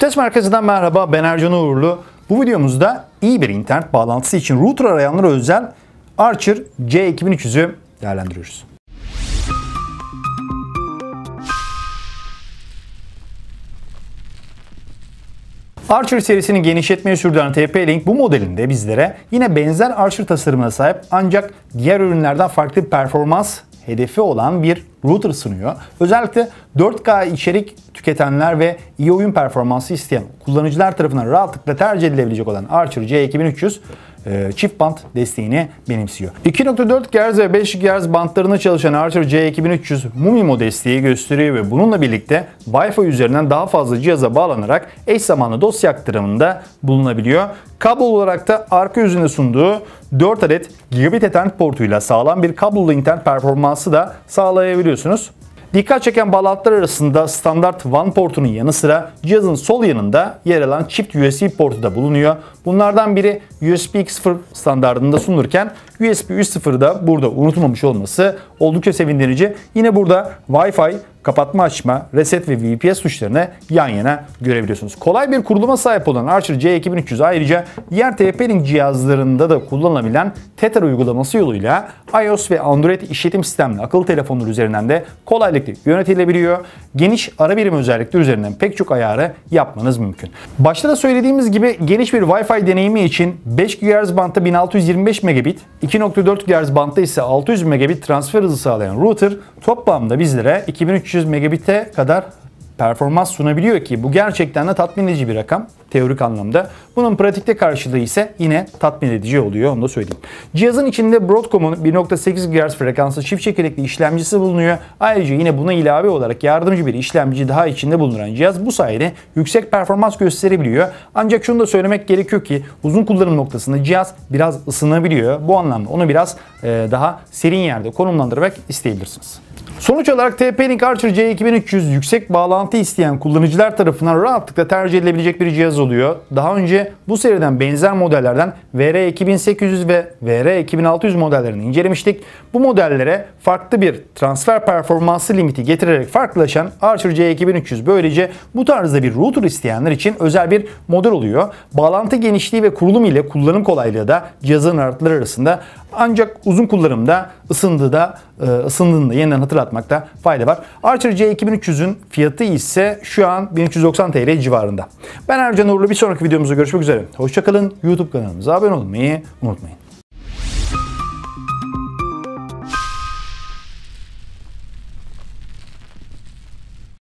Kütes Merkezi'den merhaba ben Ercan Uğurlu. Bu videomuzda iyi bir internet bağlantısı için router arayanlara özel Archer C2300'ü değerlendiriyoruz. Archer serisini genişletmeye sürdüren TP-Link bu modelinde bizlere yine benzer Archer tasarımına sahip ancak diğer ürünlerden farklı performans hedefi olan bir router sunuyor. Özellikle 4K içerik tüketenler ve iyi oyun performansı isteyen kullanıcılar tarafından rahatlıkla tercih edilebilecek olan Archer C2300 e, çift band desteğini benimsiyor. 2.4 GHz ve 5 GHz bandlarında çalışan Archer C2300 Mumimo desteği gösteriyor ve bununla birlikte Wi-Fi üzerinden daha fazla cihaza bağlanarak eş zamanlı dosya aktarımında bulunabiliyor. Kablo olarak da arka yüzünde sunduğu 4 adet gigabit ethernet portuyla sağlam bir kablolu internet performansı da sağlayabiliyorsunuz. Dikkat çeken bağlantılar arasında standart One portunun yanı sıra cihazın sol yanında yer alan çift USB portu da bulunuyor. Bunlardan biri USB 2.0 standartında sunulurken USB da burada unutulmamış olması oldukça sevindirici. Yine burada Wi-Fi, kapatma açma, reset ve VPS suçlarını yan yana görebiliyorsunuz. Kolay bir kuruluma sahip olan Archer C2300 ayrıca diğer TP-Link cihazlarında da kullanılabilen Tether uygulaması yoluyla iOS ve Android işletim sistemli akıllı telefonlar üzerinden de kolaylıkla yönetilebiliyor. Geniş ara birimi özellikleri üzerinden pek çok ayarı yapmanız mümkün. Başta da söylediğimiz gibi geniş bir Wi-Fi deneyimi için 5 GHz bantta 1625 megabit, 2.4 GHz bantta ise 600 megabit transfer hızı sağlayan router toplamda bizlere 2300 300 megabit'e kadar performans sunabiliyor ki bu gerçekten de tatmin edici bir rakam teorik anlamda. Bunun pratikte karşılığı ise yine tatmin edici oluyor onu da söyleyeyim. Cihazın içinde Broadcom'un 1.8 GHz frekanslı çift çekirdekli işlemcisi bulunuyor. Ayrıca yine buna ilave olarak yardımcı bir işlemci daha içinde bulunan cihaz bu sayede yüksek performans gösterebiliyor. Ancak şunu da söylemek gerekiyor ki uzun kullanım noktasında cihaz biraz ısınabiliyor. Bu anlamda onu biraz e, daha serin yerde konumlandırmak isteyebilirsiniz. Sonuç olarak TP-Link Archer C2300 yüksek bağlantı isteyen kullanıcılar tarafından rahatlıkla tercih edilebilecek bir cihaz oluyor. Daha önce bu seriden benzer modellerden VR2800 ve VR2600 modellerini incelemiştik. Bu modellere farklı bir transfer performansı limiti getirerek farklılaşan Archer C2300 böylece bu tarzda bir router isteyenler için özel bir model oluyor. Bağlantı genişliği ve kurulum ile kullanım kolaylığı da cihazın artıları arasında ancak uzun kullanımda e, ısındığında, ısındığında yeniden hatırlatmakta fayda var. Archer C2300'ün fiyatı ise şu an 1390 TL civarında. Ben Ercan Nurlu bir sonraki videomuzda görüşmek üzere. Hoşçakalın. YouTube kanalımıza abone olmayı unutmayın.